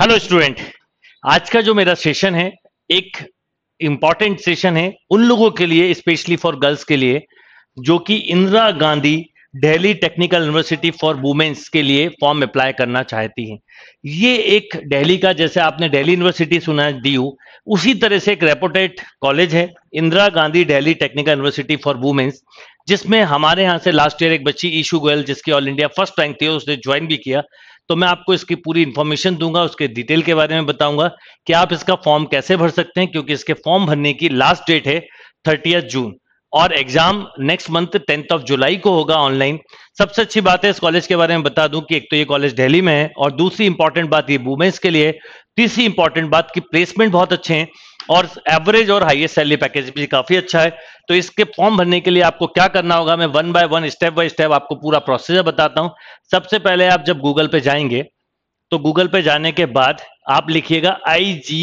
Hello student आज का जो मेरा सेशन है एक इम्पॉर्टेंट सेशन है उन लोगों के लिए स्पेशली फॉर गर्ल्स के लिए जो कि Indira Gandhi Delhi technical university for womens के लिए फॉर्म अप्लाई करना चाहती हैं ये एक दिल्ली का जैसे आपने दिल्ली यूनिवर्सिटी सुना दी उसी तरह से एक रेपोटेड कॉलेज है Indira Gandhi Delhi technical university for womens जिसमें हमारे यहाँ से लास्ट ईयर एक बच्ची ईशू गोयल जिसकी ऑल इंडिया फर्स्ट रैंक थी उसने ज्वाइन भी किया तो मैं आपको इसकी पूरी इंफॉर्मेशन दूंगा उसके डिटेल के बारे में बताऊंगा कि आप इसका फॉर्म कैसे भर सकते हैं क्योंकि इसके फॉर्म भरने की लास्ट डेट है थर्टी जून और exam next month tenth of July को होगा ऑनलाइन सबसे अच्छी बात है इस कॉलेज के बारे में बता दूं कि एक तो ये कॉलेज दिल्ली में है और दूसरी इंपॉर्टेंट बात ये वुमेन्स के लिए तीसरी इंपॉर्टेंट बात कि प्लेसमेंट बहुत अच्छे हैं और एवरेज और हाईएस्ट सैलरी पैकेज भी काफी अच्छा है तो इसके फॉर्म भरने के लिए आपको क्या करना होगा मैं one by one step by step आपको पूरा प्रोसीजर बताता हूं सबसे पहले आप जब गूगल पे जाएंगे तो गूगल पे जाने के बाद आप लिखिएगा I G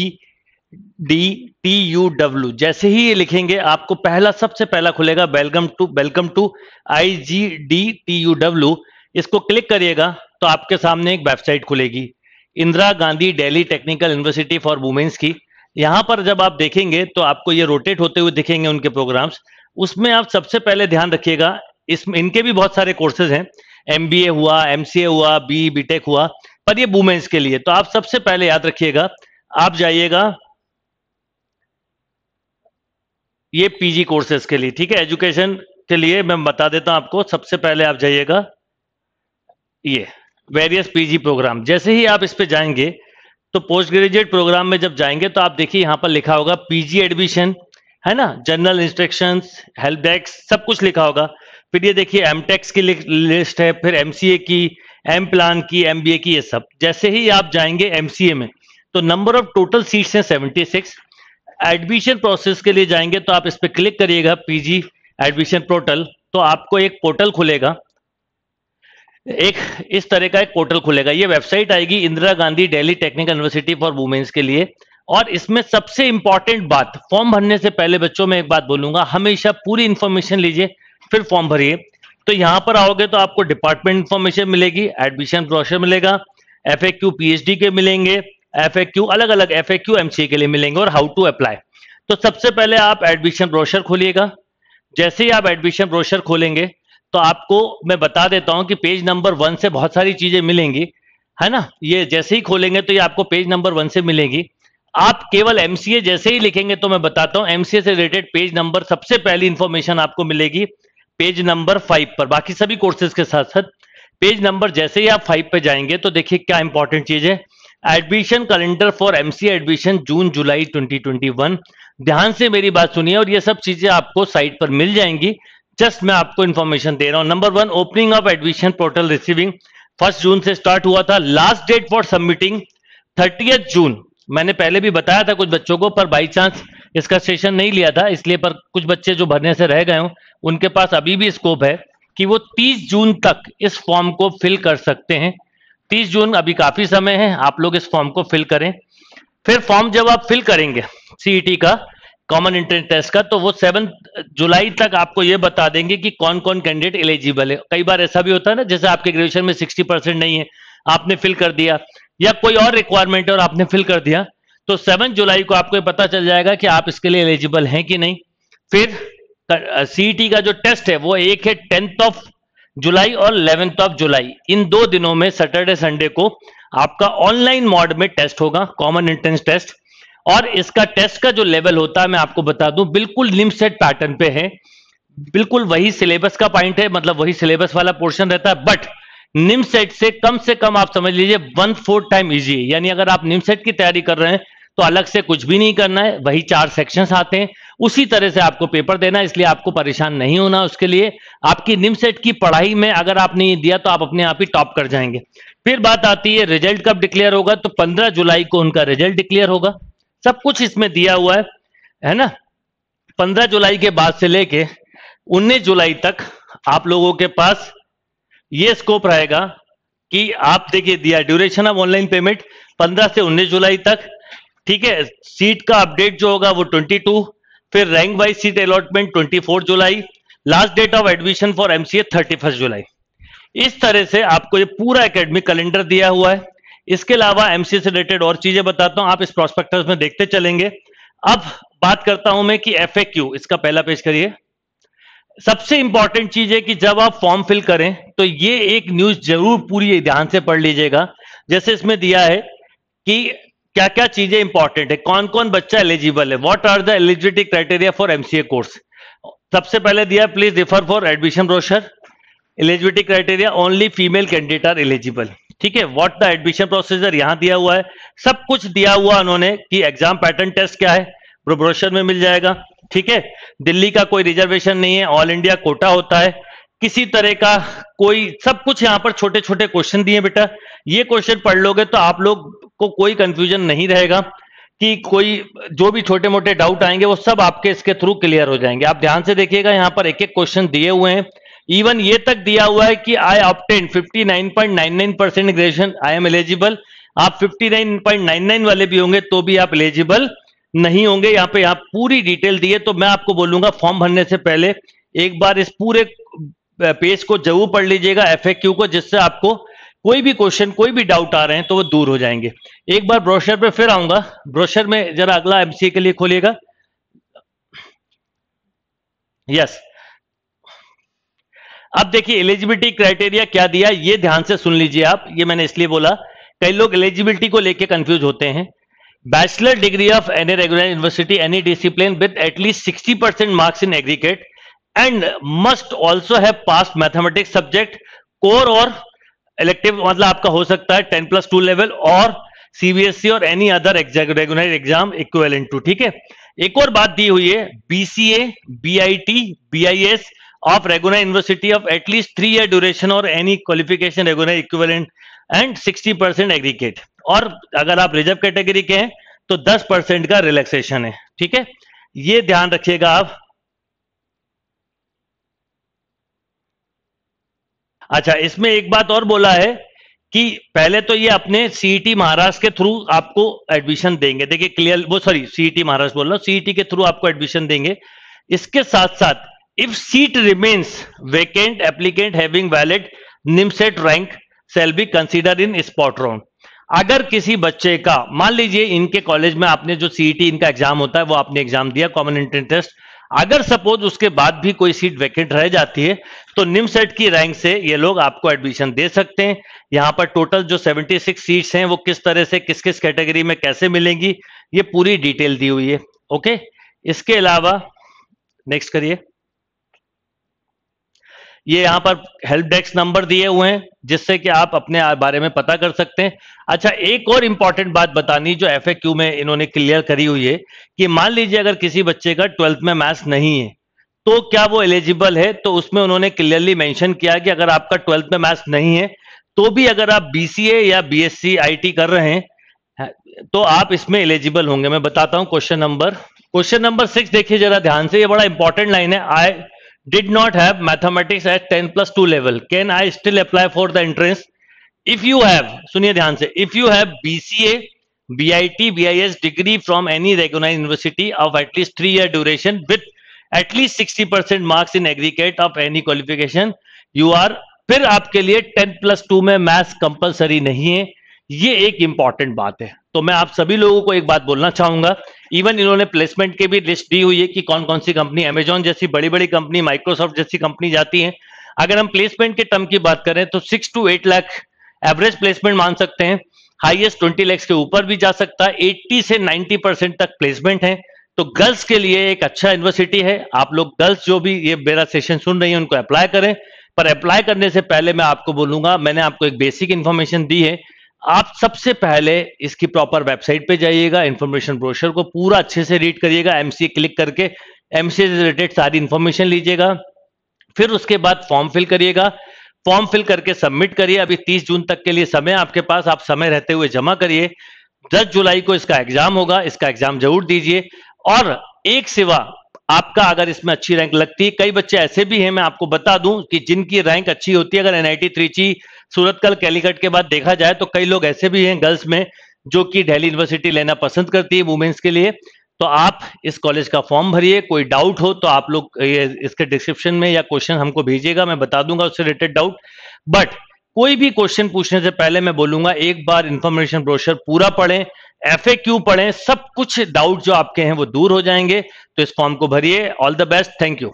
D T U W जैसे ही ये लिखेंगे आपको पहला सबसे पहला खुलेगा welcome to welcome to I G D T U W इसको क्लिक करिएगा तो आपके सामने एक वेबसाइट खुलेगी Indira Gandhi Delhi technical university for womens की यहां पर जब आप देखेंगे तो आपको ये रोटेट होते हुए दिखेंगे उनके प्रोग्राम्स उसमें आप सबसे पहले ध्यान रखिएगा इसमें इनके भी बहुत सारे कोर्सेज हैं एम हुआ एम हुआ बी बीटेक हुआ पर ये वुमेन्स के लिए तो आप सबसे पहले याद रखिएगा आप जाइएगा ये पीजी कोर्सेज के लिए ठीक है एजुकेशन के लिए मैं बता देता हूं आपको सबसे पहले आप जाइएगा ये वेरियस पीजी प्रोग्राम जैसे ही आप इस पे जाएंगे तो पोस्ट ग्रेजुएट प्रोग्राम में जब जाएंगे तो आप देखिए यहाँ पर लिखा होगा पीजी एडमिशन है ना जनरल इंस्ट्रक्शन हेल्प डेस्क सब कुछ लिखा होगा फिर ये देखिए एम टेक्स की लिस्ट है फिर एम की एम प्लान की एम की ये सब जैसे ही आप जाएंगे एम में तो नंबर ऑफ टोटल सीट्स हैं 76 एडमिशन प्रोसेस के लिए जाएंगे तो आप इस पर क्लिक करिएगा पीजी एडमिशन पोर्टल तो आपको एक पोर्टल खुलेगा एक इस तरह का एक पोर्टल खुलेगा ये वेबसाइट आएगी Indira Gandhi Delhi technical university for womens के लिए और इसमें सबसे इंपॉर्टेंट बात फॉर्म भरने से पहले बच्चों में एक बात बोलूंगा हमेशा पूरी इंफॉर्मेशन लीजिए फिर फॉर्म भरिए तो यहां पर आओगे तो आपको डिपार्टमेंट इंफॉर्मेशन मिलेगी एडमिशन ब्रोशर मिलेगा एफ पीएचडी के मिलेंगे एफ अलग अलग एफ एक्यू एमसीए के लिए मिलेंगे और हाउ टू अप्लाई तो सबसे पहले आप एडमिशन ब्रोशर खोलिएगा जैसे ही आप एडमिशन ब्रोशर खोलेंगे तो आपको मैं बता देता हूं कि पेज नंबर वन से बहुत सारी चीजें मिलेंगी है ना ये जैसे ही खोलेंगे तो ये आपको पेज नंबर वन से मिलेगी आप केवल एमसीए जैसे ही लिखेंगे तो मैं बताता हूं एमसीए से रिलेटेड पेज नंबर सबसे पहली इंफॉर्मेशन आपको मिलेगी पेज नंबर फाइव पर बाकी सभी कोर्सेज के साथ साथ पेज नंबर जैसे ही आप फाइव पे जाएंगे तो देखिए क्या इंपॉर्टेंट चीज है admission calendar for MCA admission June July 2021 ध्यान से मेरी बात सुनिए और ये सब चीजें आपको साइट पर मिल जाएंगी जस्ट मैं आपको इन्फॉर्मेशन दे रहा हूँ number one opening of admission portal receiving first June से स्टार्ट हुआ था last date for submitting thirty June मैंने पहले भी बताया था कुछ बच्चों को पर बाई चांस इसका सेशन नहीं लिया था इसलिए पर कुछ बच्चे जो भरने से रह गए हो उनके पास अभी भी स्कोप है कि वो 30 जून तक इस फॉर्म को फिल कर सकते हैं 30 जून अभी काफी समय है आप लोग इस फॉर्म को फिल करें फिर फॉर्म जब आप फिल करेंगे सीईटी e का कॉमन एंट्रेंस टेस्ट का तो वो सेवन जुलाई तक आपको ये बता देंगे कि कौन कौन कैंडिडेट एलिजिबल है कई बार ऐसा भी होता है ना जैसे आपके ग्रेजुएशन में सिक्सटी परसेंट नहीं है आपने फिल कर दिया या कोई और रिक्वायरमेंट है और आपने फिल कर दिया तो सेवन जुलाई को आपको पता चल जाएगा कि आप इसके लिए एलिजिबल हैं कि नहीं फिर सीईटी e का जो टेस्ट है वो एक है टेंथ ऑफ जुलाई और इलेवेंथ ऑफ जुलाई इन दो दिनों में सैटरडे संडे को आपका ऑनलाइन मोड में टेस्ट होगा कॉमन एंट्रेंस टेस्ट और इसका टेस्ट का जो लेवल होता है मैं आपको बता दूं बिल्कुल सेट पैटर्न पे है बिल्कुल वही सिलेबस का पॉइंट है मतलब वही सिलेबस वाला पोर्शन रहता है बट निम सेट से कम से कम आप समझ लीजिए वन फोर्थ टाइम इजी है यानी अगर आप निम सेट की तैयारी कर रहे हैं तो अलग से कुछ भी नहीं करना है वही चार सेक्शंस आते हैं उसी तरह से आपको पेपर देना है इसलिए आपको परेशान नहीं होना उसके लिए आपकी निम सेट की पढ़ाई में अगर आपने ये दिया तो आप अपने आप ही टॉप कर जाएंगे फिर बात आती है रिजल्ट कब डिक्लेयर होगा तो पंद्रह जुलाई को उनका रिजल्ट डिक्लेयर होगा सब कुछ इसमें दिया हुआ है है ना 15 जुलाई के बाद से लेके 19 जुलाई तक आप लोगों के पास ये स्कोप रहेगा कि आप देखिए दिया ड्यूरेशन ऑफ ऑनलाइन पेमेंट 15 से 19 जुलाई तक ठीक है सीट का अपडेट जो होगा वो 22 फिर rank wise seat allotment 24 July last date of admission for MCA 31 July इस तरह से आपको ये पूरा एकेडमिक कैलेंडर दिया हुआ है इसके अलावा एमसीए से रिलेटेड और चीजें बताता हूं आप इस प्रोस्पेक्टस में देखते चलेंगे अब बात करता हूं मैं कि एफ इसका पहला पेज करिए सबसे इंपॉर्टेंट चीज है कि जब आप फॉर्म फिल करें तो ये एक न्यूज जरूर पूरी ध्यान से पढ़ लीजिएगा जैसे इसमें दिया है कि क्या क्या चीजें इंपॉर्टेंट है कौन कौन बच्चा एलिजिबल है what are the eligibility criteria for MCA course सबसे पहले दिया please refer for admission brochure eligibility criteria only female candidate are eligible ठीक है व्हाट द एडमिशन प्रोसीजर यहां दिया हुआ है सब कुछ दिया हुआ उन्होंने कि एग्जाम पैटर्न टेस्ट क्या है प्रोब्रोशन में मिल जाएगा ठीक है दिल्ली का कोई रिजर्वेशन नहीं है ऑल इंडिया कोटा होता है किसी तरह का कोई सब कुछ यहाँ पर छोटे छोटे क्वेश्चन दिए बेटा ये क्वेश्चन पढ़ लोगे तो आप लोग को कोई कंफ्यूजन नहीं रहेगा कि कोई जो भी छोटे मोटे डाउट आएंगे वो सब आपके इसके थ्रू क्लियर हो जाएंगे आप ध्यान से देखिएगा यहाँ पर एक एक क्वेश्चन दिए हुए हैं इवन ये तक दिया हुआ है कि I obtain 59.99 percent graduation I am eligible आप 59.99 वाले भी होंगे तो भी आप एलिजिबल नहीं होंगे यहाँ पे आप पूरी डिटेल दिए तो मैं आपको बोलूंगा फॉर्म भरने से पहले एक बार इस पूरे पेज को जरूर पढ़ लीजिएगा एफ को जिससे आपको कोई भी क्वेश्चन कोई भी डाउट आ रहे हैं तो वो दूर हो जाएंगे एक बार ब्रोशर पे फिर आऊंगा ब्रोशर में जरा अगला एमसीए के लिए खोलिएगा यस yes. अब देखिए एलिजिबिलिटी क्राइटेरिया क्या दिया ये ध्यान से सुन लीजिए आप ये मैंने इसलिए बोला कई लोग एलिजिबिलिटी को लेके कंफ्यूज होते हैं bachelor degree of any regular university any discipline with at least 60 percent marks in aggregate and must also have pass mathematics subject core और इलेक्टिव मतलब आपका हो सकता है टेन प्लस टू लेवल और सीबीएसई e और any other regular exam equivalent to ठीक है एक और बात दी हुई है BCA BIT BIS of regular university of at least three year duration or any qualification regular equivalent and 60 percent aggregate और अगर आप रिजर्व कैटेगरी के हैं तो 10 परसेंट का रिलैक्सेशन है ठीक है ये ध्यान रखिएगा आप अच्छा इसमें एक बात और बोला है कि पहले तो ये अपने सीईटी e महाराष्ट्र के थ्रू आपको एडमिशन देंगे देखिए क्लियर वो सॉरी सीईटी महाराष्ट्र बोल रहा हूँ सीईटी e के थ्रू आपको एडमिशन देंगे इसके साथ साथ If seat remains vacant, applicant having valid NIMCET rank shall be consider in spot round अगर किसी बच्चे का मान लीजिए इनके कॉलेज में आपने जो सीईटी e इनका एग्जाम होता है वो आपने एग्जाम दिया कॉमन एंट्रेंस टेस्ट अगर सपोज उसके बाद भी कोई सीट वैकेंट रह जाती है तो निमसेट की रैंक से ये लोग आपको एडमिशन दे सकते हैं यहाँ पर टोटल जो 76 सीट्स हैं वो किस तरह से किस किस कैटेगरी में कैसे मिलेंगी ये पूरी डिटेल दी हुई है ओके इसके अलावा नेक्स्ट करिए ये यहाँ पर हेल्प डेस्क नंबर दिए हुए हैं जिससे कि आप अपने बारे में पता कर सकते हैं अच्छा एक और इंपॉर्टेंट बात बतानी जो एफ में इन्होंने क्लियर करी हुई है कि मान लीजिए अगर किसी बच्चे का ट्वेल्थ में मैथ्स नहीं है तो क्या वो एलिजिबल है तो उसमें उन्होंने क्लियरली मैंशन किया कि अगर आपका ट्वेल्थ में मैथ्स नहीं है तो भी अगर आप बीसीए या बी एस कर रहे हैं तो आप इसमें एलिजिबल होंगे मैं बताता हूं question number question number six देखिए जरा ध्यान से ये बड़ा इंपॉर्टेंट लाइन है आई did not have mathematics at 10 plus 2 level can i still apply for the entrance if you have suniye dhyan se if you have bca bit bis degree from any recognized university of at least 3 year duration with at least 60% marks in aggregate of any qualification you are फिर आपके लिए 10 plus 2 में maths compulsory नहीं है ये एक important बात है तो मैं आप सभी लोगों को एक बात बोलना चाहूंगा इवन इन्होंने प्लेसमेंट की भी लिस्ट दी हुई है कि कौन कौन सी कंपनी अमेजोन जैसी बड़ी बड़ी कंपनी माइक्रोसॉफ्ट जैसी कंपनी जाती है अगर हम प्लेसमेंट के टर्म की बात करें तो six two eight lakh average placement मान सकते हैं हाइएस्ट ट्वेंटी लैक्स के ऊपर भी जा सकता है एट्टी से नाइन्टी परसेंट तक प्लेसमेंट है तो गर्ल्स के लिए एक अच्छा यूनिवर्सिटी है आप लोग गर्ल्स जो भी ये मेरा सेशन सुन रही है उनको अप्लाई करें पर अप्लाई करने से पहले मैं आपको बोलूंगा मैंने आपको एक बेसिक इन्फॉर्मेशन दी है आप सबसे पहले इसकी प्रॉपर वेबसाइट पे जाइएगा इंफॉर्मेशन ब्रोशर को पूरा अच्छे से रीड करिएगा एमसीए क्लिक करके एमसीए से रिलेटेड सारी इंफॉर्मेशन लीजिएगा फिर उसके बाद फॉर्म फिल करिएगा फॉर्म फिल करके सबमिट करिए अभी तीस जून तक के लिए समय आपके पास आप समय रहते हुए जमा करिए दस जुलाई को इसका एग्जाम होगा इसका एग्जाम जरूर दीजिए और एक सिवा आपका अगर इसमें अच्छी रैंक लगती है कई बच्चे ऐसे भी हैं मैं आपको बता दूं कि जिनकी रैंक अच्छी होती है अगर एनआईटी त्रिची सूरत कल कैलीकट के बाद देखा जाए तो कई लोग ऐसे भी हैं गर्ल्स में जो कि दिल्ली यूनिवर्सिटी लेना पसंद करती है वुमेन्स के लिए तो आप इस कॉलेज का फॉर्म भरिए कोई डाउट हो तो आप लोग इसके डिस्क्रिप्शन में या क्वेश्चन हमको भेजिएगा मैं बता दूंगा उससे रिलेटेड डाउट बट कोई भी क्वेश्चन पूछने से पहले मैं बोलूंगा एक बार इंफॉर्मेशन ब्रोशर पूरा पढ़ें एफ क्यू पढ़ें सब कुछ डाउट जो आपके हैं वो दूर हो जाएंगे तो इस फॉर्म को भरिए all the best thank you